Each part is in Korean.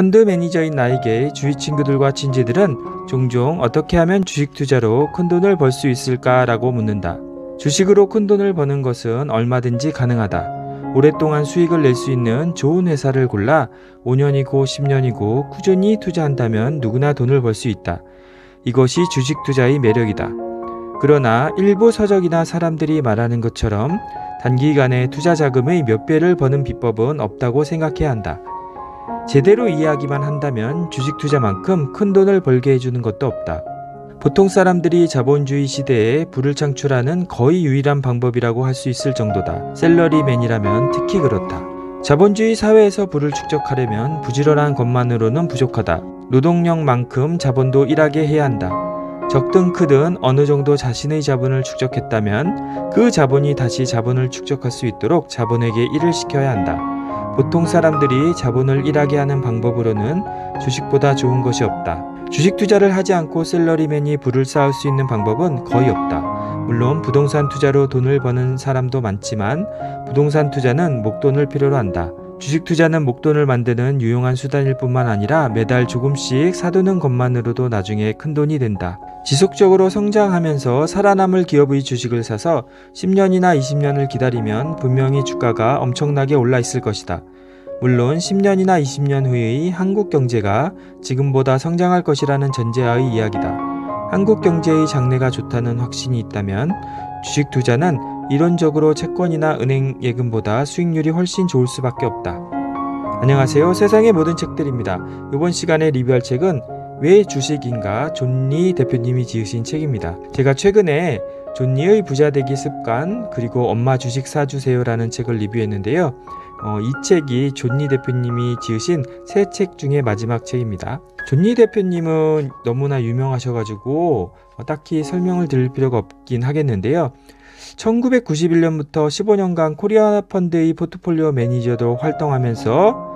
펀드 매니저인 나에게 주위 친구들과 친지들은 종종 어떻게 하면 주식 투자로 큰돈을 벌 수 있을까라고 묻는다. 주식으로 큰돈을 버는 것은 얼마든지 가능하다. 오랫동안 수익을 낼 수 있는 좋은 회사를 골라 5년이고 10년이고 꾸준히 투자한다면 누구나 돈을 벌 수 있다. 이것이 주식 투자의 매력이다. 그러나 일부 서적이나 사람들이 말하는 것처럼 단기간에 투자 자금의 몇 배를 버는 비법은 없다고 생각해야 한다. 제대로 이해하기만 한다면 주식 투자만큼 큰 돈을 벌게 해주는 것도 없다. 보통 사람들이 자본주의 시대에 부를 창출하는 거의 유일한 방법이라고 할 수 있을 정도다. 셀러리맨이라면 특히 그렇다. 자본주의 사회에서 부를 축적하려면 부지런한 것만으로는 부족하다. 노동력만큼 자본도 일하게 해야 한다. 적든 크든 어느 정도 자신의 자본을 축적했다면 그 자본이 다시 자본을 축적할 수 있도록 자본에게 일을 시켜야 한다. 보통 사람들이 자본을 일하게 하는 방법으로는 주식보다 좋은 것이 없다. 주식 투자를 하지 않고 셀러리맨이 부를 쌓을 수 있는 방법은 거의 없다. 물론 부동산 투자로 돈을 버는 사람도 많지만 부동산 투자는 목돈을 필요로 한다. 주식 투자는 목돈을 만드는 유용한 수단일 뿐만 아니라 매달 조금씩 사두는 것만으로도 나중에 큰돈이 된다. 지속적으로 성장하면서 살아남을 기업의 주식을 사서 10년이나 20년을 기다리면 분명히 주가가 엄청나게 올라 있을 것이다. 물론 10년이나 20년 후의 한국 경제가 지금보다 성장할 것이라는 전제하의 이야기다. 한국 경제의 장래가 좋다는 확신이 있다면 주식 투자는 이론적으로 채권이나 은행 예금보다 수익률이 훨씬 좋을 수밖에 없다. 안녕하세요. 세상의 모든 책들입니다. 이번 시간에 리뷰할 책은 왜 주식인가 존니 대표님이 지으신 책입니다. 제가 최근에 존니의 부자되기 습관 그리고 엄마 주식 사주세요라는 책을 리뷰했는데요. 어, 이 책이 존니 대표님이 지으신 세 책 중에 마지막 책입니다. 존니 대표님은 너무나 유명하셔가지고 어, 딱히 설명을 드릴 필요가 없긴 하겠는데요. 1991년부터 15년간 코리아 펀드의 포트폴리오 매니저로 활동하면서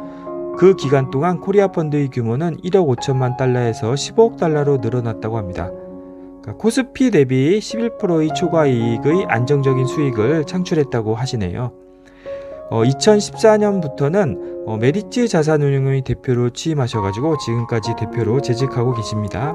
그 기간 동안 코리아 펀드의 규모는 1억 5천만 달러에서 15억 달러로 늘어났다고 합니다. 그러니까 코스피 대비 11%의 초과 이익의 안정적인 수익을 창출했다고 하시네요. 어, 2014년부터는 어, 메리츠 자산운용의 대표로 취임하셔가지고 지금까지 대표로 재직하고 계십니다.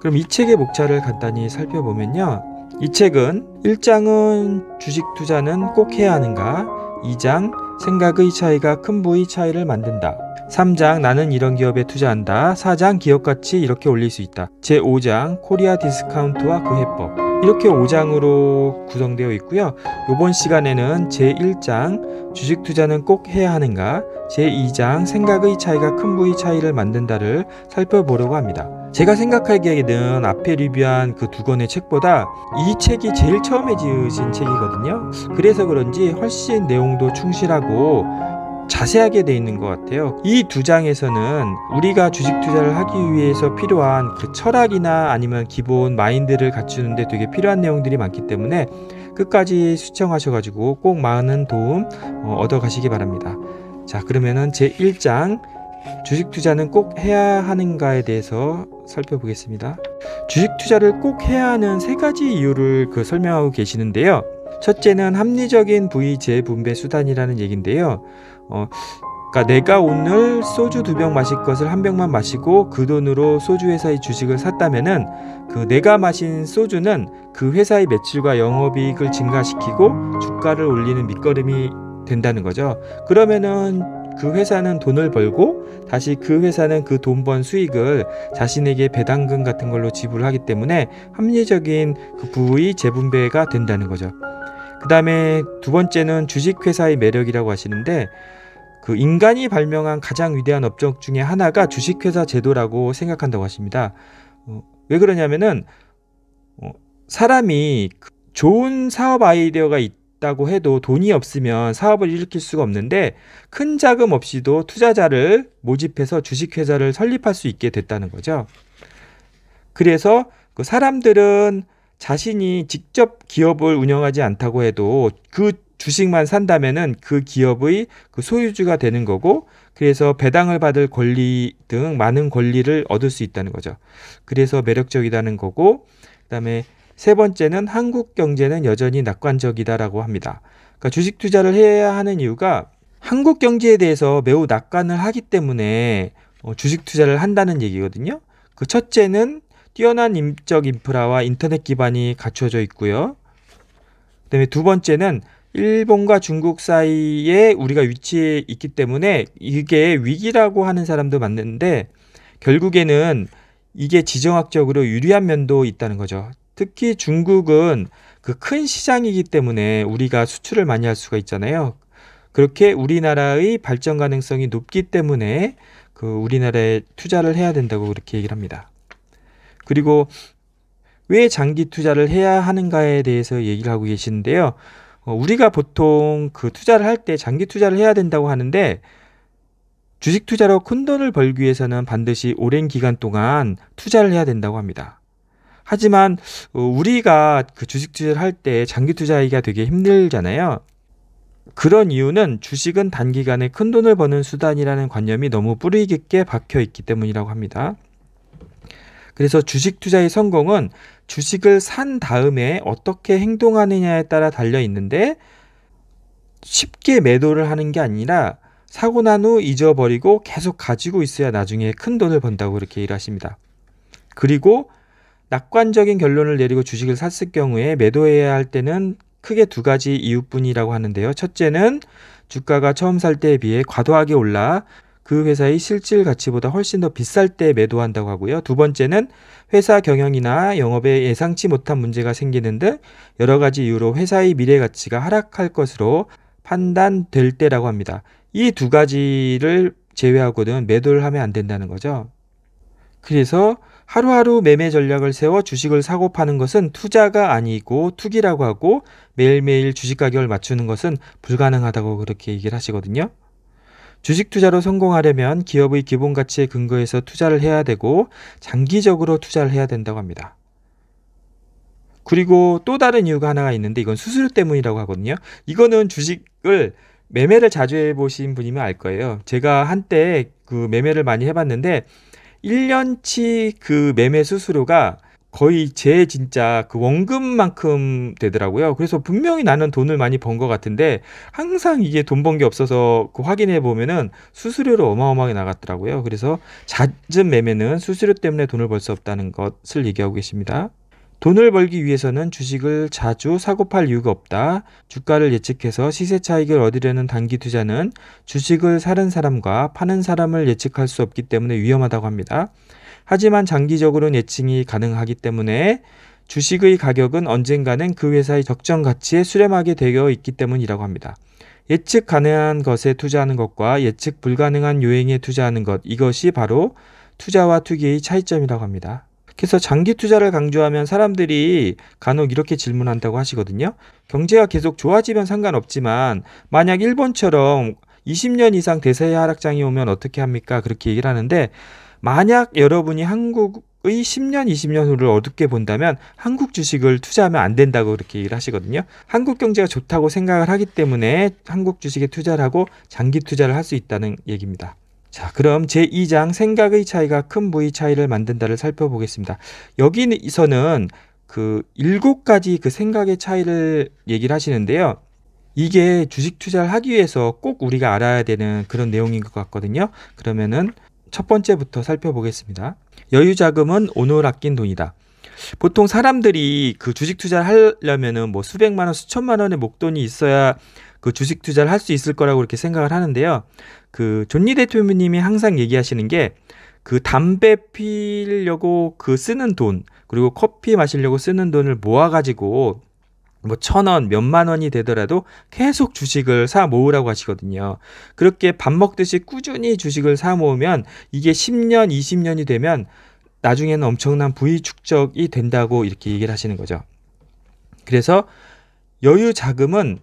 그럼 이 책의 목차를 간단히 살펴보면요. 이 책은 1장은 주식 투자는 꼭 해야 하는가? 2장 생각의 차이가 큰 부의 차이를 만든다. 3장 나는 이런 기업에 투자한다. 4장 기업가치 이렇게 올릴 수 있다. 제5장 코리아 디스카운트와 그 해법. 이렇게 5장으로 구성되어 있고요. 이번 시간에는 제1장 주식 투자는 꼭 해야 하는가 제2장 생각의 차이가 큰부위 차이를 만든다를 살펴보려고 합니다. 제가 생각하기에는 앞에 리뷰한 그 두 권의 책보다 이 책이 제일 처음에 지으신 책이거든요. 그래서 그런지 훨씬 내용도 충실하고 자세하게 돼 있는 것 같아요. 이 두 장에서는 우리가 주식 투자를 하기 위해서 필요한 그 철학이나 아니면 기본 마인드를 갖추는데 되게 필요한 내용들이 많기 때문에 끝까지 시청하셔가지고 꼭 많은 도움 어, 얻어 가시기 바랍니다. 자, 그러면은 제 1장 주식 투자는 꼭 해야 하는가에 대해서 살펴보겠습니다. 주식 투자를 꼭 해야 하는 세 가지 이유를 그 설명하고 계시는데요. 첫째는 합리적인 부위 재분배 수단이라는 얘기인데요. 어, 그러니까 내가 오늘 소주 두 병 마실 것을 한 병만 마시고 그 돈으로 소주 회사의 주식을 샀다면은 그 내가 마신 소주는 그 회사의 매출과 영업이익을 증가시키고 주가를 올리는 밑거름이 된다는 거죠. 그러면은 그 회사는 돈을 벌고 다시 그 회사는 그 돈 번 수익을 자신에게 배당금 같은 걸로 지불하기 때문에 합리적인 그 부의 재분배가 된다는 거죠. 그 다음에 두 번째는 주식회사의 매력이라고 하시는데 그 인간이 발명한 가장 위대한 업적 중에 하나가 주식회사 제도라고 생각한다고 하십니다. 어, 왜 그러냐면은 어, 사람이 그 좋은 사업 아이디어가 있다고 해도 돈이 없으면 사업을 일으킬 수가 없는데 큰 자금 없이도 투자자를 모집해서 주식회사를 설립할 수 있게 됐다는 거죠. 그래서 그 사람들은 자신이 직접 기업을 운영하지 않다고 해도 그 주식만 산다면은 그 기업의 그 소유주가 되는 거고 그래서 배당을 받을 권리 등 많은 권리를 얻을 수 있다는 거죠. 그래서 매력적이라는 거고 그다음에 세 번째는 한국 경제는 여전히 낙관적이다라고 합니다. 그러니까 주식 투자를 해야 하는 이유가 한국 경제에 대해서 매우 낙관을 하기 때문에 어, 주식 투자를 한다는 얘기거든요. 그 첫째는 뛰어난 인적 인프라와 인터넷 기반이 갖춰져 있고요. 그다음에 두 번째는 일본과 중국 사이에 우리가 위치해 있기 때문에 이게 위기라고 하는 사람도 맞는데 결국에는 이게 지정학적으로 유리한 면도 있다는 거죠. 특히 중국은 그 큰 시장이기 때문에 우리가 수출을 많이 할 수가 있잖아요. 그렇게 우리나라의 발전 가능성이 높기 때문에 그 우리나라에 투자를 해야 된다고 그렇게 얘기를 합니다. 그리고 왜 장기 투자를 해야 하는가에 대해서 얘기를 하고 계시는데요. 어, 우리가 보통 그 투자를 할 때 장기 투자를 해야 된다고 하는데 주식 투자로 큰 돈을 벌기 위해서는 반드시 오랜 기간 동안 투자를 해야 된다고 합니다. 하지만 어, 우리가 그 주식 투자를 할 때 장기 투자하기가 되게 힘들잖아요. 그런 이유는 주식은 단기간에 큰 돈을 버는 수단이라는 관념이 너무 뿌리 깊게 박혀 있기 때문이라고 합니다. 그래서 주식 투자의 성공은 주식을 산 다음에 어떻게 행동하느냐에 따라 달려 있는데 쉽게 매도를 하는 게 아니라 사고 난 후 잊어버리고 계속 가지고 있어야 나중에 큰 돈을 번다고 이렇게 일하십니다. 그리고 낙관적인 결론을 내리고 주식을 샀을 경우에 매도해야 할 때는 크게 두 가지 이유뿐이라고 하는데요. 첫째는 주가가 처음 살 때에 비해 과도하게 올라 그 회사의 실질 가치보다 훨씬 더 비쌀 때 매도한다고 하고요. 두 번째는 회사 경영이나 영업에 예상치 못한 문제가 생기는 등 여러 가지 이유로 회사의 미래 가치가 하락할 것으로 판단될 때라고 합니다. 이 두 가지를 제외하고는 매도를 하면 안 된다는 거죠. 그래서 하루하루 매매 전략을 세워 주식을 사고 파는 것은 투자가 아니고 투기라고 하고 매일매일 주식 가격을 맞추는 것은 불가능하다고 그렇게 얘기를 하시거든요. 주식 투자로 성공하려면 기업의 기본 가치에 근거해서 투자를 해야 되고 장기적으로 투자를 해야 된다고 합니다. 그리고 또 다른 이유가 하나가 있는데 이건 수수료 때문이라고 하거든요. 이거는 주식을 매매를 자주 해보신 분이면 알 거예요. 제가 한때 그 매매를 많이 해봤는데 1년치 그 매매 수수료가 거의 제 진짜 그 원금만큼 되더라고요. 그래서 분명히 나는 돈을 많이 번 것 같은데 항상 이게 돈 번 게 없어서 그 확인해 보면은 수수료로 어마어마하게 나갔더라고요. 그래서 잦은 매매는 수수료 때문에 돈을 벌 수 없다는 것을 얘기하고 계십니다. 돈을 벌기 위해서는 주식을 자주 사고 팔 이유가 없다. 주가를 예측해서 시세 차익을 얻으려는 단기 투자는 주식을 사는 사람과 파는 사람을 예측할 수 없기 때문에 위험하다고 합니다. 하지만 장기적으로는 예측이 가능하기 때문에 주식의 가격은 언젠가는 그 회사의 적정 가치에 수렴하게 되어 있기 때문이라고 합니다. 예측 가능한 것에 투자하는 것과 예측 불가능한 요행에 투자하는 것, 이것이 바로 투자와 투기의 차이점이라고 합니다. 그래서 장기 투자를 강조하면 사람들이 간혹 이렇게 질문한다고 하시거든요. 경제가 계속 좋아지면 상관없지만 만약 일본처럼 20년 이상 대세의 하락장이 오면 어떻게 합니까? 그렇게 얘기를 하는데 만약 여러분이 한국의 10년, 20년 후를 어둡게 본다면 한국 주식을 투자하면 안 된다고 그렇게 얘기를 하시거든요. 한국 경제가 좋다고 생각을 하기 때문에 한국 주식에 투자를 하고 장기 투자를 할 수 있다는 얘기입니다. 자, 그럼 제2장 생각의 차이가 큰 부의 차이를 만든다를 살펴보겠습니다. 여기서는 그7 가지 그 생각의 차이를 얘기를 하시는데요. 이게 주식 투자를 하기 위해서 꼭 우리가 알아야 되는 그런 내용인 것 같거든요. 그러면은 첫 번째부터 살펴보겠습니다. 여유 자금은 오늘 아낀 돈이다. 보통 사람들이 그 주식 투자를 하려면은 뭐 수백만 원, 수천만 원의 목돈이 있어야 그 주식 투자를 할 수 있을 거라고 이렇게 생각을 하는데요. 그 존니 대표님이 항상 얘기하시는 게 그 담배 피려고 그 쓰는 돈, 그리고 커피 마시려고 쓰는 돈을 모아가지고 뭐천 원, 몇만 원이 되더라도 계속 주식을 사 모으라고 하시거든요. 그렇게 밥 먹듯이 꾸준히 주식을 사 모으면 이게 10년, 20년이 되면 나중에는 엄청난 부의 축적이 된다고 이렇게 얘기를 하시는 거죠. 그래서 여유 자금은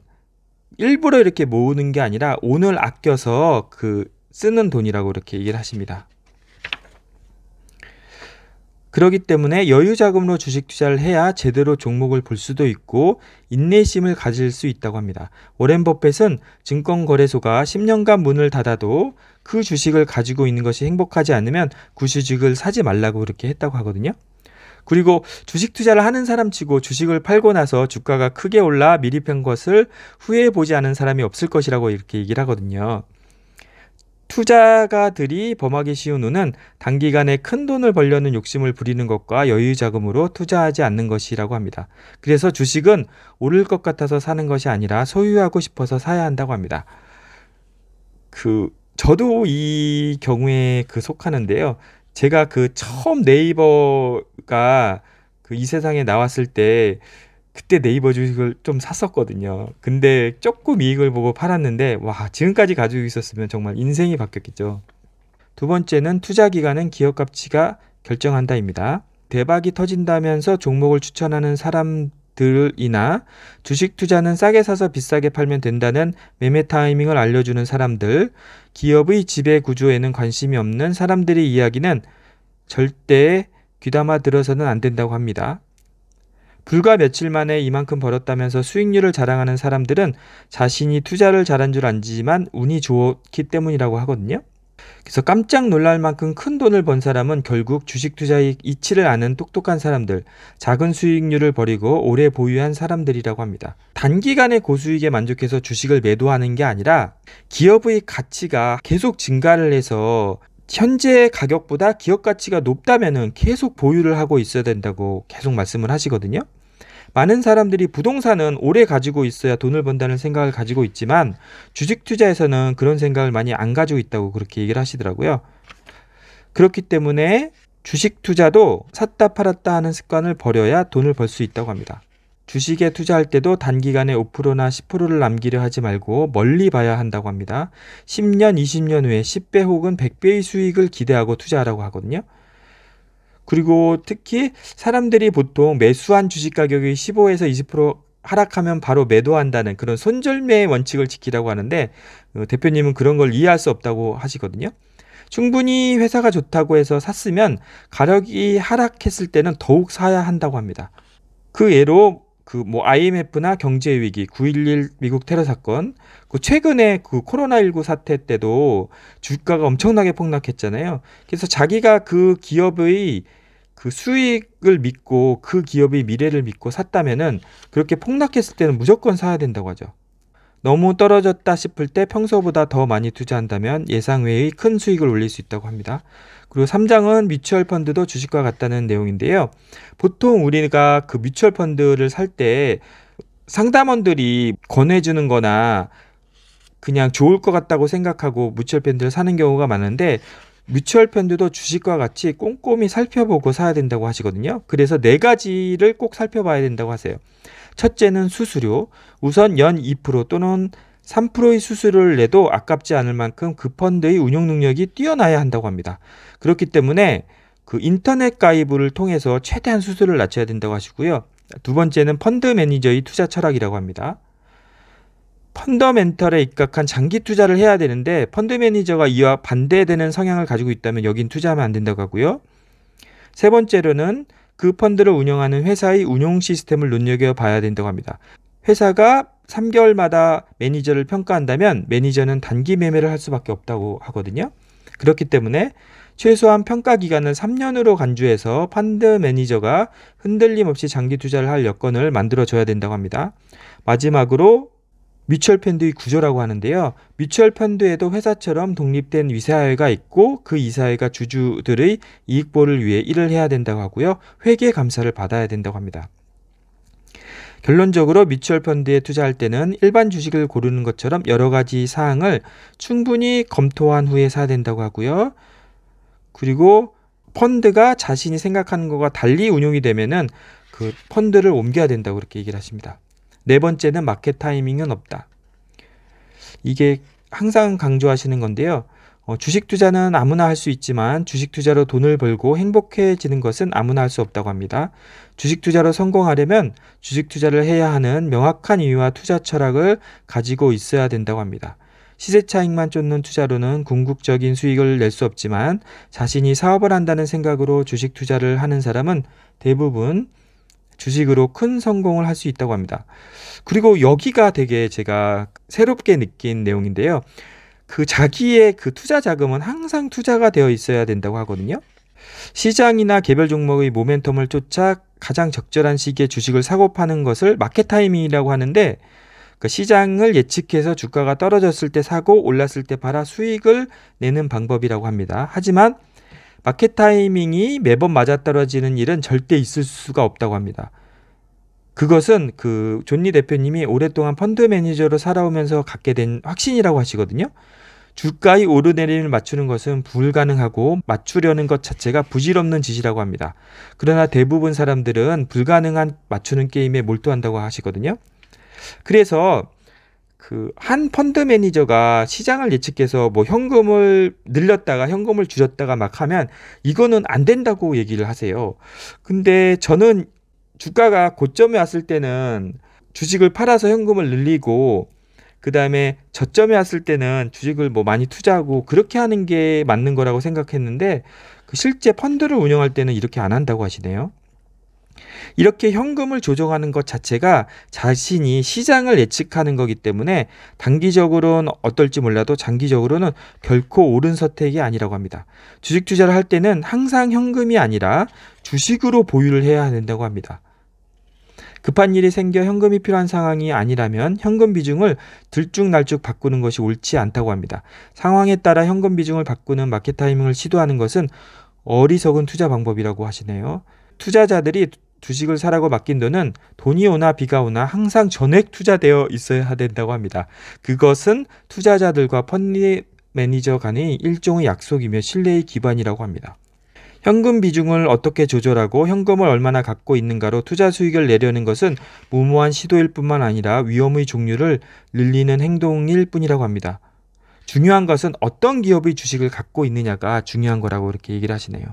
일부러 이렇게 모으는 게 아니라 오늘 아껴서 그 쓰는 돈이라고 이렇게 얘기를 하십니다. 그러기 때문에 여유 자금으로 주식 투자를 해야 제대로 종목을 볼 수도 있고 인내심을 가질 수 있다고 합니다. 워렌 버펫은 증권거래소가 10년간 문을 닫아도 그 주식을 가지고 있는 것이 행복하지 않으면 구 주식을 사지 말라고 그렇게 했다고 하거든요. 그리고 주식 투자를 하는 사람치고 주식을 팔고 나서 주가가 크게 올라 미리 팬 것을 후회해 보지 않은 사람이 없을 것이라고 이렇게 얘기를 하거든요. 투자가들이 범하기 쉬운 우는 단기간에 큰 돈을 벌려는 욕심을 부리는 것과 여유 자금으로 투자하지 않는 것이라고 합니다. 그래서 주식은 오를 것 같아서 사는 것이 아니라 소유하고 싶어서 사야 한다고 합니다. 그 저도 이 경우에 그 속하는데요. 제가 그 처음 네이버가 그 이 세상에 나왔을 때 그때 네이버 주식을 좀 샀었거든요. 근데 조금 이익을 보고 팔았는데 와 지금까지 가지고 있었으면 정말 인생이 바뀌었겠죠. 두 번째는 투자 기간은 기업 가치가 결정한다입니다. 대박이 터진다면서 종목을 추천하는 사람들이나 주식 투자는 싸게 사서 비싸게 팔면 된다는 매매 타이밍을 알려주는 사람들, 기업의 지배 구조에는 관심이 없는 사람들의 이야기는 절대 귀담아 들어서는 안 된다고 합니다. 불과 며칠 만에 이만큼 벌었다면서 수익률을 자랑하는 사람들은 자신이 투자를 잘한 줄안지만 운이 좋기 때문이라고 하거든요. 그래서 깜짝 놀랄 만큼 큰 돈을 번 사람은 결국 주식 투자의 이치를 아는 똑똑한 사람들, 작은 수익률을 버리고 오래 보유한 사람들이라고 합니다. 단기간의 고수익에 만족해서 주식을 매도하는 게 아니라 기업의 가치가 계속 증가를 해서 현재 가격보다 기업 가치가 높다면은 계속 보유를 하고 있어야 된다고 계속 말씀을 하시거든요. 많은 사람들이 부동산은 오래 가지고 있어야 돈을 번다는 생각을 가지고 있지만 주식 투자에서는 그런 생각을 많이 안 가지고 있다고 그렇게 얘기를 하시더라고요. 그렇기 때문에 주식 투자도 샀다 팔았다 하는 습관을 버려야 돈을 벌 수 있다고 합니다. 주식에 투자할 때도 단기간에 5%나 10%를 남기려 하지 말고 멀리 봐야 한다고 합니다. 10년, 20년 후에 10배 혹은 100배의 수익을 기대하고 투자하라고 하거든요. 그리고 특히 사람들이 보통 매수한 주식 가격이 15에서 20% 하락하면 바로 매도한다는 그런 손절매의 원칙을 지키라고 하는데 어, 대표님은 그런 걸 이해할 수 없다고 하시거든요. 충분히 회사가 좋다고 해서 샀으면 가격이 하락했을 때는 더욱 사야 한다고 합니다. 그 예로 그뭐 IMF나 경제 위기, 9.11 미국 테러 사건, 그 최근에 그 코로나19 사태 때도 주가가 엄청나게 폭락했잖아요. 그래서 자기가 그 기업의 그 수익을 믿고 그 기업의 미래를 믿고 샀다면은 그렇게 폭락했을 때는 무조건 사야 된다고 하죠. 너무 떨어졌다 싶을 때 평소보다 더 많이 투자한다면 예상 외의 큰 수익을 올릴 수 있다고 합니다. 그리고 3장은 뮤추얼 펀드도 주식과 같다는 내용인데요. 보통 우리가 그 뮤추얼 펀드를 살 때 상담원들이 권해주는 거나 그냥 좋을 것 같다고 생각하고 뮤추얼 펀드를 사는 경우가 많은데 뮤추얼 펀드도 주식과 같이 꼼꼼히 살펴보고 사야 된다고 하시거든요. 그래서 네 가지를 꼭 살펴봐야 된다고 하세요. 첫째는 수수료. 우선 연 2% 또는 3%의 수수료를 내도 아깝지 않을 만큼 그 펀드의 운용 능력이 뛰어나야 한다고 합니다. 그렇기 때문에 그 인터넷 가입을 통해서 최대한 수수료를 낮춰야 된다고 하시고요. 두 번째는 펀드 매니저의 투자 철학이라고 합니다. 펀더멘털에 입각한 장기 투자를 해야 되는데 펀드 매니저가 이와 반대되는 성향을 가지고 있다면 여긴 투자하면 안 된다고 하고요. 세 번째로는 그 펀드를 운영하는 회사의 운용 시스템을 눈여겨봐야 된다고 합니다. 회사가 3개월마다 매니저를 평가한다면 매니저는 단기 매매를 할 수밖에 없다고 하거든요. 그렇기 때문에 최소한 평가 기간을 3년으로 간주해서 펀드 매니저가 흔들림 없이 장기 투자를 할 여건을 만들어줘야 된다고 합니다. 마지막으로 뮤추얼 펀드의 구조라고 하는데요. 뮤추얼 펀드에도 회사처럼 독립된 위사회가 있고 그 이사회가 주주들의 이익 보를 위해 일을 해야 된다고 하고요. 회계 감사를 받아야 된다고 합니다. 결론적으로 뮤추얼 펀드에 투자할 때는 일반 주식을 고르는 것처럼 여러 가지 사항을 충분히 검토한 후에 사야 된다고 하고요. 그리고 펀드가 자신이 생각하는 것과 달리 운용이 되면은 그 펀드를 옮겨야 된다고 그렇게 얘기를 하십니다. 네 번째는 마켓 타이밍은 없다. 이게 항상 강조하시는 건데요. 어, 주식 투자는 아무나 할 수 있지만 주식 투자로 돈을 벌고 행복해지는 것은 아무나 할 수 없다고 합니다. 주식 투자로 성공하려면 주식 투자를 해야 하는 명확한 이유와 투자 철학을 가지고 있어야 된다고 합니다. 시세 차익만 쫓는 투자로는 궁극적인 수익을 낼 수 없지만 자신이 사업을 한다는 생각으로 주식 투자를 하는 사람은 대부분 주식으로 큰 성공을 할 수 있다고 합니다. 그리고 여기가 되게 제가 새롭게 느낀 내용인데요. 그 자기의 그 투자 자금은 항상 투자가 되어 있어야 된다고 하거든요. 시장이나 개별 종목의 모멘텀을 쫓아 가장 적절한 시기에 주식을 사고 파는 것을 마켓 타이밍이라고 하는데 그 시장을 예측해서 주가가 떨어졌을 때 사고 올랐을 때 팔아 수익을 내는 방법이라고 합니다. 하지만 마켓 타이밍이 매번 맞아떨어지는 일은 절대 있을 수가 없다고 합니다. 그것은 그 존니 대표님이 오랫동안 펀드 매니저로 살아오면서 갖게 된 확신이라고 하시거든요. 주가의 오르내림을 맞추는 것은 불가능하고 맞추려는 것 자체가 부질없는 짓이라고 합니다. 그러나 대부분 사람들은 불가능한 맞추는 게임에 몰두한다고 하시거든요. 그래서 그한 펀드 매니저가 시장을 예측해서 뭐 현금을 늘렸다가 현금을 줄였다가 막 하면 이거는 안 된다고 얘기를 하세요. 근데 저는 주가가 고점에 왔을 때는 주식을 팔아서 현금을 늘리고 그 다음에 저점에 왔을 때는 주식을 뭐 많이 투자하고 그렇게 하는 게 맞는 거라고 생각했는데 그 실제 펀드를 운영할 때는 이렇게 안 한다고 하시네요. 이렇게 현금을 조정하는 것 자체가 자신이 시장을 예측하는 거기 때문에 단기적으로는 어떨지 몰라도 장기적으로는 결코 옳은 선택이 아니라고 합니다. 주식 투자를 할 때는 항상 현금이 아니라 주식으로 보유를 해야 된다고 합니다. 급한 일이 생겨 현금이 필요한 상황이 아니라면 현금 비중을 들쭉날쭉 바꾸는 것이 옳지 않다고 합니다. 상황에 따라 현금 비중을 바꾸는 마켓 타이밍을 시도하는 것은 어리석은 투자 방법이라고 하시네요. 투자자들이 주식을 사라고 맡긴 돈은 돈이 오나 비가 오나 항상 전액 투자되어 있어야 된다고 합니다. 그것은 투자자들과 펀드 매니저 간의 일종의 약속이며 신뢰의 기반이라고 합니다. 현금 비중을 어떻게 조절하고 현금을 얼마나 갖고 있는가로 투자 수익을 내려는 것은 무모한 시도일 뿐만 아니라 위험의 종류를 늘리는 행동일 뿐이라고 합니다. 중요한 것은 어떤 기업의 주식을 갖고 있느냐가 중요한 거라고 이렇게 얘기를 하시네요.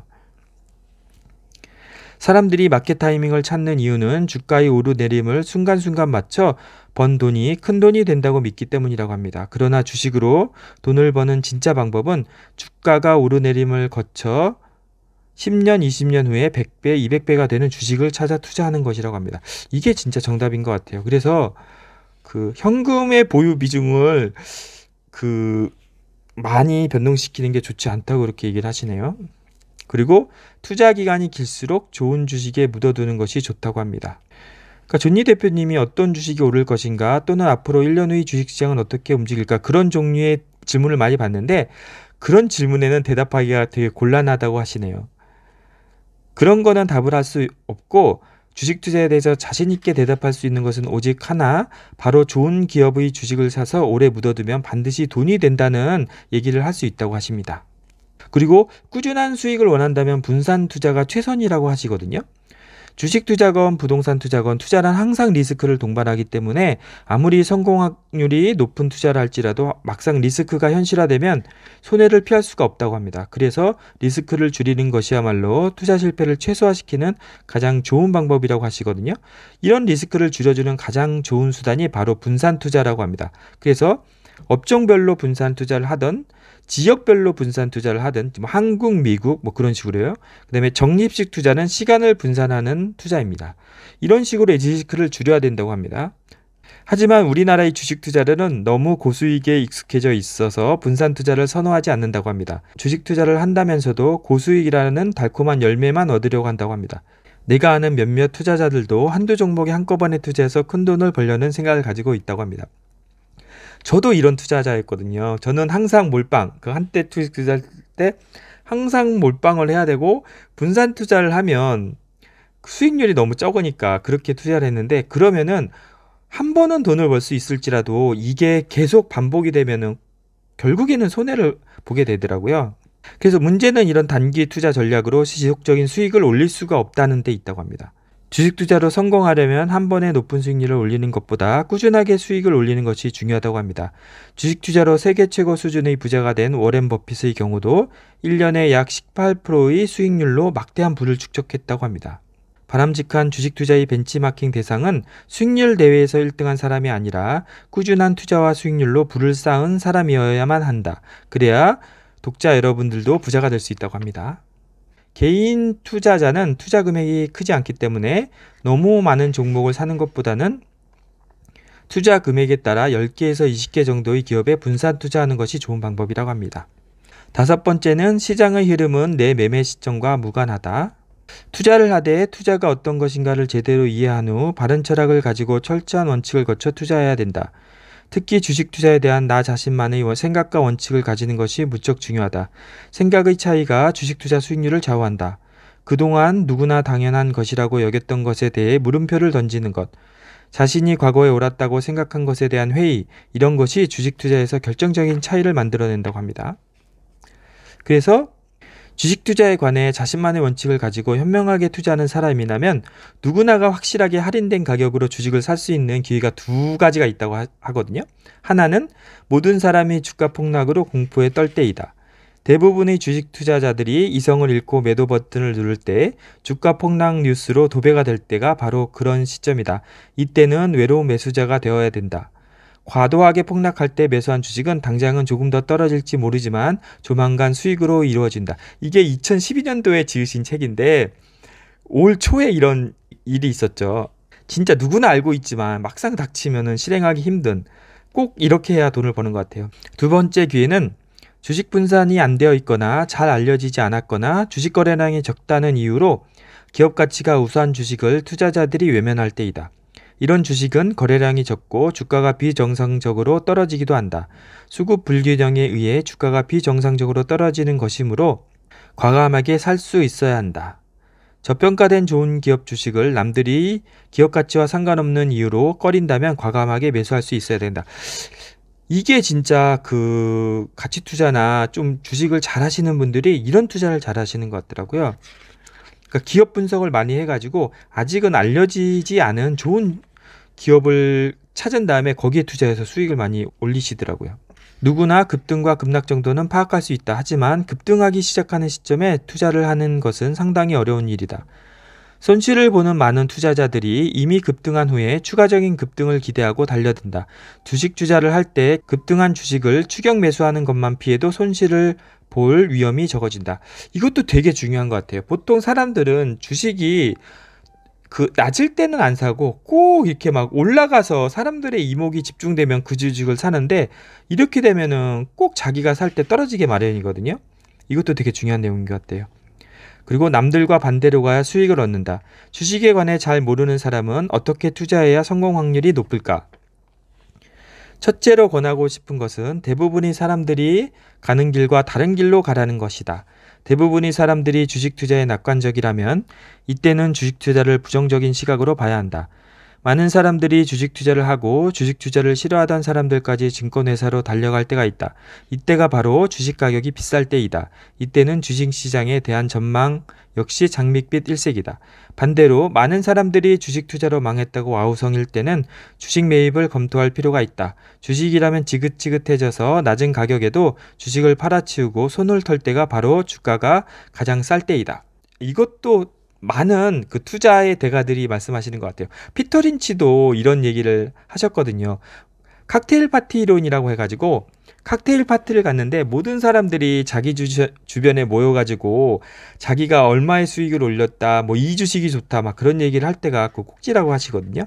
사람들이 마켓 타이밍을 찾는 이유는 주가의 오르내림을 순간순간 맞춰 번 돈이 큰 돈이 된다고 믿기 때문이라고 합니다. 그러나 주식으로 돈을 버는 진짜 방법은 주가가 오르내림을 거쳐 10년, 20년 후에 100배, 200배가 되는 주식을 찾아 투자하는 것이라고 합니다. 이게 진짜 정답인 것 같아요. 그래서 그 현금의 보유 비중을 그 많이 변동시키는 게 좋지 않다고 그렇게 얘기를 하시네요. 그리고 투자 기간이 길수록 좋은 주식에 묻어두는 것이 좋다고 합니다. 그러니까 존니 대표님이 어떤 주식이 오를 것인가 또는 앞으로 1년 후의 주식시장은 어떻게 움직일까 그런 종류의 질문을 많이 받는데 그런 질문에는 대답하기가 되게 곤란하다고 하시네요. 그런 거는 답을 할 수 없고 주식 투자에 대해서 자신 있게 대답할 수 있는 것은 오직 하나, 바로 좋은 기업의 주식을 사서 오래 묻어두면 반드시 돈이 된다는 얘기를 할 수 있다고 하십니다. 그리고 꾸준한 수익을 원한다면 분산 투자가 최선이라고 하시거든요. 주식 투자건 부동산 투자건 투자란 항상 리스크를 동반하기 때문에 아무리 성공 확률이 높은 투자를 할지라도 막상 리스크가 현실화되면 손해를 피할 수가 없다고 합니다. 그래서 리스크를 줄이는 것이야말로 투자 실패를 최소화시키는 가장 좋은 방법이라고 하시거든요. 이런 리스크를 줄여주는 가장 좋은 수단이 바로 분산 투자라고 합니다. 그래서 업종별로 분산 투자를 하던 지역별로 분산 투자를 하든 뭐 한국, 미국 뭐 그런 식으로요. 그다음에 적립식 투자는 시간을 분산하는 투자입니다. 이런 식으로 리스크를 줄여야 된다고 합니다. 하지만 우리나라의 주식 투자들은 너무 고수익에 익숙해져 있어서 분산 투자를 선호하지 않는다고 합니다. 주식 투자를 한다면서도 고수익이라는 달콤한 열매만 얻으려고 한다고 합니다. 내가 아는 몇몇 투자자들도 한두 종목에 한꺼번에 투자해서 큰 돈을 벌려는 생각을 가지고 있다고 합니다. 저도 이런 투자자였거든요. 저는 항상 몰빵, 그 한때 투자할 때 항상 몰빵을 해야 되고 분산 투자를 하면 수익률이 너무 적으니까 그렇게 투자를 했는데 그러면은 한 번은 돈을 벌 수 있을지라도 이게 계속 반복이 되면은 결국에는 손해를 보게 되더라고요. 그래서 문제는 이런 단기 투자 전략으로 지속적인 수익을 올릴 수가 없다는 데 있다고 합니다. 주식 투자로 성공하려면 한 번에 높은 수익률을 올리는 것보다 꾸준하게 수익을 올리는 것이 중요하다고 합니다. 주식 투자로 세계 최고 수준의 부자가 된 워렌 버핏의 경우도 1년에 약 18%의 수익률로 막대한 부를 축적했다고 합니다. 바람직한 주식 투자의 벤치마킹 대상은 수익률 대회에서 1등한 사람이 아니라 꾸준한 투자와 수익률로 부를 쌓은 사람이어야만 한다. 그래야 독자 여러분들도 부자가 될 수 있다고 합니다. 개인 투자자는 투자 금액이 크지 않기 때문에 너무 많은 종목을 사는 것보다는 투자 금액에 따라 10개에서 20개 정도의 기업에 분산 투자하는 것이 좋은 방법이라고 합니다. 다섯 번째는 시장의 흐름은 내 매매 시점과 무관하다. 투자를 하되 투자가 어떤 것인가를 제대로 이해한 후 바른 철학을 가지고 철저한 원칙을 거쳐 투자해야 된다. 특히 주식 투자에 대한 나 자신만의 생각과 원칙을 가지는 것이 무척 중요하다. 생각의 차이가 주식 투자 수익률을 좌우한다. 그동안 누구나 당연한 것이라고 여겼던 것에 대해 물음표를 던지는 것. 자신이 과거에 옳았다고 생각한 것에 대한 회의, 이런 것이 주식 투자에서 결정적인 차이를 만들어낸다고 합니다. 그래서 주식 투자에 관해 자신만의 원칙을 가지고 현명하게 투자하는 사람이라면 누구나가 확실하게 할인된 가격으로 주식을 살 수 있는 기회가 두 가지가 있다고 하거든요. 하나는 모든 사람이 주가 폭락으로 공포에 떨 때이다. 대부분의 주식 투자자들이 이성을 잃고 매도 버튼을 누를 때 주가 폭락 뉴스로 도배가 될 때가 바로 그런 시점이다. 이때는 외로운 매수자가 되어야 된다. 과도하게 폭락할 때 매수한 주식은 당장은 조금 더 떨어질지 모르지만 조만간 수익으로 이루어진다. 이게 2012년도에 지으신 책인데 올 초에 이런 일이 있었죠. 진짜 누구나 알고 있지만 막상 닥치면은 실행하기 힘든 꼭 이렇게 해야 돈을 버는 것 같아요. 두 번째 기회는 주식 분산이 안 되어 있거나 잘 알려지지 않았거나 주식 거래량이 적다는 이유로 기업 가치가 우수한 주식을 투자자들이 외면할 때이다. 이런 주식은 거래량이 적고 주가가 비정상적으로 떨어지기도 한다. 수급 불균형에 의해 주가가 비정상적으로 떨어지는 것이므로 과감하게 살 수 있어야 한다. 저평가된 좋은 기업 주식을 남들이 기업 가치와 상관없는 이유로 꺼린다면 과감하게 매수할 수 있어야 된다. 이게 진짜 그 가치 투자나 좀 주식을 잘 하시는 분들이 이런 투자를 잘 하시는 것 같더라고요. 그러니까 기업 분석을 많이 해가지고 아직은 알려지지 않은 좋은 기업을 찾은 다음에 거기에 투자해서 수익을 많이 올리시더라고요. 누구나 급등과 급락 정도는 파악할 수 있다. 하지만 급등하기 시작하는 시점에 투자를 하는 것은 상당히 어려운 일이다. 손실을 보는 많은 투자자들이 이미 급등한 후에 추가적인 급등을 기대하고 달려든다. 주식 투자를 할 때 급등한 주식을 추격 매수하는 것만 피해도 손실을 볼 위험이 적어진다. 이것도 되게 중요한 것 같아요. 보통 사람들은 주식이 그 낮을 때는 안 사고 꼭 이렇게 막 올라가서 사람들의 이목이 집중되면 그 주식을 사는데 이렇게 되면은 꼭 자기가 살 때 떨어지게 마련이거든요. 이것도 되게 중요한 내용인 것 같아요. 그리고 남들과 반대로 가야 수익을 얻는다. 주식에 관해 잘 모르는 사람은 어떻게 투자해야 성공 확률이 높을까? 첫째로 권하고 싶은 것은 대부분의 사람들이 가는 길과 다른 길로 가라는 것이다. 대부분의 사람들이 주식 투자에 낙관적이라면 이때는 주식 투자를 부정적인 시각으로 봐야 한다. 많은 사람들이 주식 투자를 하고 주식 투자를 싫어하던 사람들까지 증권회사로 달려갈 때가 있다. 이때가 바로 주식 가격이 비쌀 때이다. 이때는 주식 시장에 대한 전망 역시 장밋빛 일색이다. 반대로 많은 사람들이 주식 투자로 망했다고 와우성일 때는 주식 매입을 검토할 필요가 있다. 주식이라면 지긋지긋해져서 낮은 가격에도 주식을 팔아치우고 손을 털 때가 바로 주가가 가장 쌀 때이다. 이것도 많은 그 투자의 대가들이 말씀하시는 것 같아요. 피터 린치도 이런 얘기를 하셨거든요. 칵테일 파티 이론이라고 해가지고 칵테일 파티를 갔는데 모든 사람들이 자기 주, 주변에 모여가지고 자기가 얼마의 수익을 올렸다, 뭐 이 주식이 좋다, 막 그런 얘기를 할 때가 그 꼭지라고 하시거든요.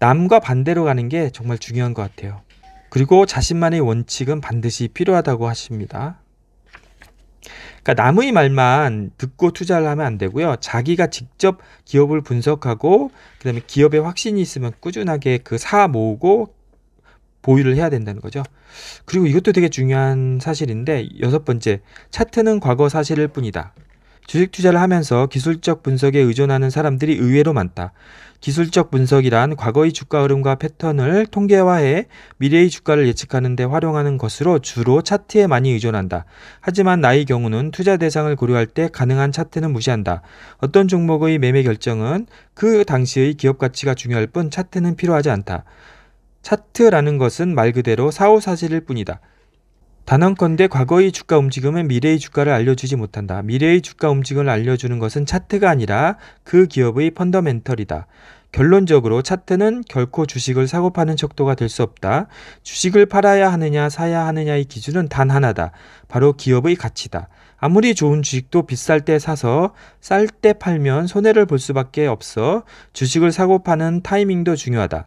남과 반대로 가는 게 정말 중요한 것 같아요. 그리고 자신만의 원칙은 반드시 필요하다고 하십니다. 그러니까 남의 말만 듣고 투자를 하면 안 되고요. 자기가 직접 기업을 분석하고 그다음에 기업에 확신이 있으면 꾸준하게 그 사 모으고 보유를 해야 된다는 거죠. 그리고 이것도 되게 중요한 사실인데 여섯 번째 차트는 과거 사실일 뿐이다. 주식 투자를 하면서 기술적 분석에 의존하는 사람들이 의외로 많다. 기술적 분석이란 과거의 주가 흐름과 패턴을 통계화해 미래의 주가를 예측하는 데 활용하는 것으로 주로 차트에 많이 의존한다. 하지만 나의 경우는 투자 대상을 고려할 때 가능한 차트는 무시한다. 어떤 종목의 매매 결정은 그 당시의 기업 가치가 중요할 뿐 차트는 필요하지 않다. 차트라는 것은 말 그대로 사후사실일 뿐이다. 단언컨대 과거의 주가 움직임은 미래의 주가를 알려주지 못한다. 미래의 주가 움직임을 알려주는 것은 차트가 아니라 그 기업의 펀더멘털이다. 결론적으로 차트는 결코 주식을 사고 파는 척도가 될 수 없다. 주식을 팔아야 하느냐 사야 하느냐의 기준은 단 하나다. 바로 기업의 가치다. 아무리 좋은 주식도 비쌀 때 사서 쌀 때 팔면 손해를 볼 수밖에 없어 주식을 사고 파는 타이밍도 중요하다.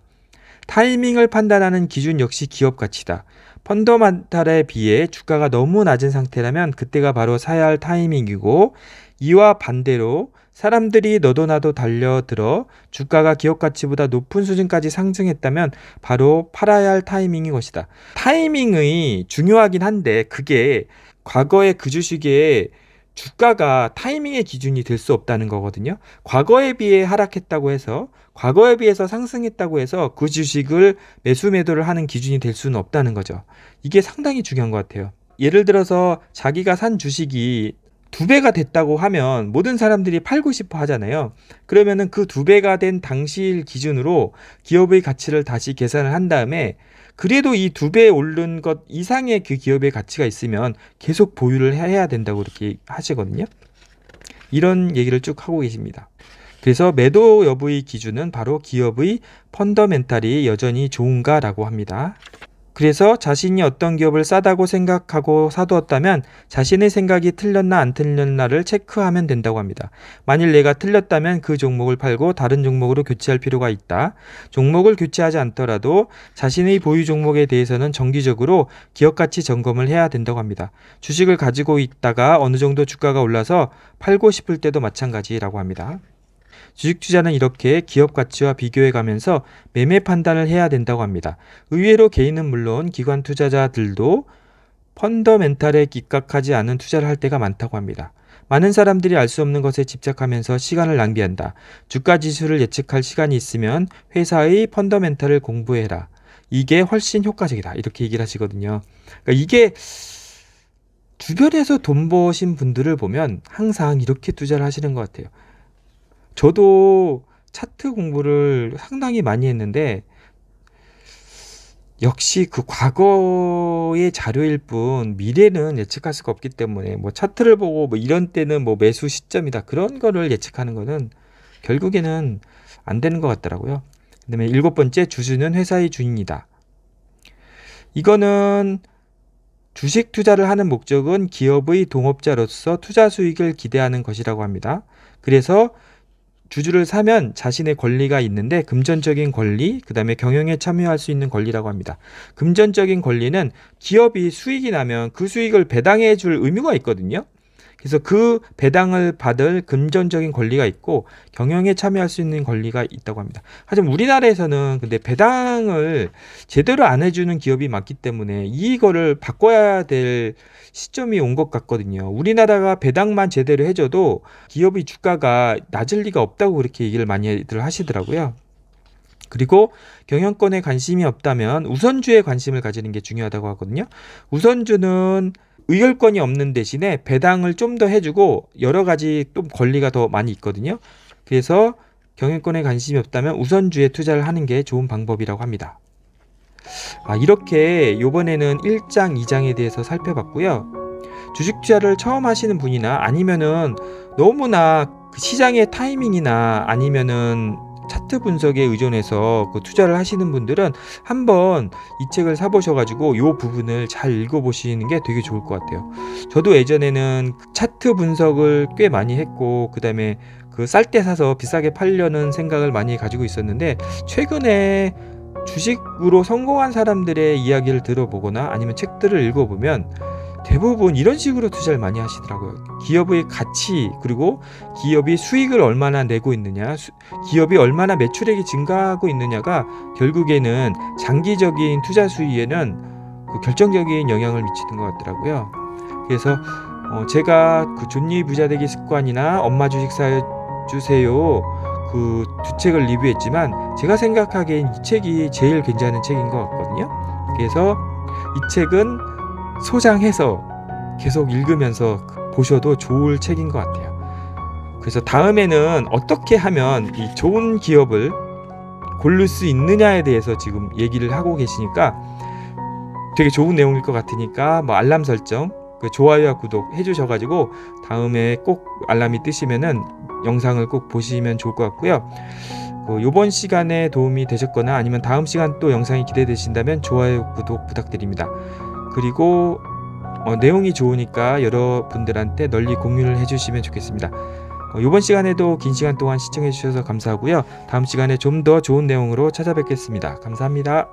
타이밍을 판단하는 기준 역시 기업 가치다. 펀더멘탈에 비해 주가가 너무 낮은 상태라면 그때가 바로 사야 할 타이밍이고 이와 반대로 사람들이 너도나도 달려들어 주가가 기업 가치보다 높은 수준까지 상승했다면 바로 팔아야 할 타이밍인 것이다. 타이밍이 중요하긴 한데 그게 과거의 그 주식의 주가가 타이밍의 기준이 될 수 없다는 거거든요. 과거에 비해 하락했다고 해서 과거에 비해서 상승했다고 해서 그 주식을 매수 매도를 하는 기준이 될 수는 없다는 거죠. 이게 상당히 중요한 것 같아요. 예를 들어서 자기가 산 주식이 두 배가 됐다고 하면 모든 사람들이 팔고 싶어 하잖아요. 그러면은 그 두 배가 된 당시일 기준으로 기업의 가치를 다시 계산을 한 다음에 그래도 이 두배 오른 것 이상의 그 기업의 가치가 있으면 계속 보유를 해야 된다고 이렇게 하시거든요. 이런 얘기를 쭉 하고 계십니다. 그래서 매도 여부의 기준은 바로 기업의 펀더멘탈이 여전히 좋은가라고 합니다. 그래서 자신이 어떤 기업을 싸다고 생각하고 사두었다면 자신의 생각이 틀렸나 안 틀렸나를 체크하면 된다고 합니다. 만일 내가 틀렸다면 그 종목을 팔고 다른 종목으로 교체할 필요가 있다. 종목을 교체하지 않더라도 자신의 보유 종목에 대해서는 정기적으로 기업 가치 점검을 해야 된다고 합니다. 주식을 가지고 있다가 어느 정도 주가가 올라서 팔고 싶을 때도 마찬가지라고 합니다. 주식 투자는 이렇게 기업 가치와 비교해 가면서 매매 판단을 해야 된다고 합니다. 의외로 개인은 물론 기관 투자자들도 펀더멘탈에 기각하지 않은 투자를 할 때가 많다고 합니다. 많은 사람들이 알 수 없는 것에 집착하면서 시간을 낭비한다. 주가 지수를 예측할 시간이 있으면 회사의 펀더멘탈을 공부해라. 이게 훨씬 효과적이다. 이렇게 얘기를 하시거든요. 그러니까 이게 주변에서 돈 버신 분들을 보면 항상 이렇게 투자를 하시는 것 같아요. 저도 차트 공부를 상당히 많이 했는데 역시 그 과거의 자료일 뿐 미래는 예측할 수가 없기 때문에 뭐 차트를 보고 뭐 이런 때는 뭐 매수 시점이다 그런 거를 예측하는 거는 결국에는 안 되는 것 같더라고요. 그다음에 일곱 번째 주주는 회사의 주인이다. 이거는 주식 투자를 하는 목적은 기업의 동업자로서 투자 수익을 기대하는 것이라고 합니다. 그래서 주주를 사면 자신의 권리가 있는데 금전적인 권리, 그다음에 경영에 참여할 수 있는 권리라고 합니다. 금전적인 권리는 기업이 수익이 나면 그 수익을 배당해 줄 의무가 있거든요. 그래서 그 배당을 받을 금전적인 권리가 있고 경영에 참여할 수 있는 권리가 있다고 합니다. 하지만 우리나라에서는 근데 배당을 제대로 안 해주는 기업이 많기 때문에 이거를 바꿔야 될 시점이 온 것 같거든요. 우리나라가 배당만 제대로 해줘도 기업이 주가가 낮을 리가 없다고 그렇게 얘기를 많이들 하시더라고요. 그리고 경영권에 관심이 없다면 우선주에 관심을 가지는 게 중요하다고 하거든요. 우선주는 의결권이 없는 대신에 배당을 좀 더 해주고 여러 가지 좀 권리가 더 많이 있거든요. 그래서 경영권에 관심이 없다면 우선주에 투자를 하는 게 좋은 방법이라고 합니다. 아, 이렇게 이번에는 1장, 2장에 대해서 살펴봤고요. 주식 투자를 처음 하시는 분이나 아니면은 너무나 그 시장의 타이밍이나 아니면은 차트 분석에 의존해서 그 투자를 하시는 분들은 한번 이 책을 사보셔가지고 이 부분을 잘 읽어보시는 게 되게 좋을 것 같아요. 저도 예전에는 차트 분석을 꽤 많이 했고 그 다음에 그 쌀 때 사서 비싸게 팔려는 생각을 많이 가지고 있었는데 최근에 주식으로 성공한 사람들의 이야기를 들어보거나 아니면 책들을 읽어보면 대부분 이런 식으로 투자를 많이 하시더라고요. 기업의 가치 그리고 기업이 수익을 얼마나 내고 있느냐, 수, 기업이 얼마나 매출액이 증가하고 있느냐가 결국에는 장기적인 투자 수위에는 그 결정적인 영향을 미치는 것 같더라고요. 그래서 어, 제가 그 존니 부자되기 습관이나 엄마 주식 사주세요 그 두 책을 리뷰했지만 제가 생각하기엔 이 책이 제일 괜찮은 책인 것 같거든요. 그래서 이 책은 소장해서 계속 읽으면서 그 보셔도 좋을 책인 것 같아요. 그래서 다음에는 어떻게 하면 이 좋은 기업을 고를 수 있느냐에 대해서 지금 얘기를 하고 계시니까 되게 좋은 내용일 것 같으니까 뭐 알람 설정, 그 좋아요와 구독 해주셔가지고 다음에 꼭 알람이 뜨시면은 영상을 꼭 보시면 좋을 것 같고요. 그 이번 시간에 도움이 되셨거나 아니면 다음 시간 또 영상이 기대되신다면 좋아요 구독 부탁드립니다. 그리고 어, 내용이 좋으니까 여러분들한테 널리 공유를 해주시면 좋겠습니다. 어, 이번 시간에도 긴 시간 동안 시청해주셔서 감사하고요. 다음 시간에 좀 더 좋은 내용으로 찾아뵙겠습니다. 감사합니다.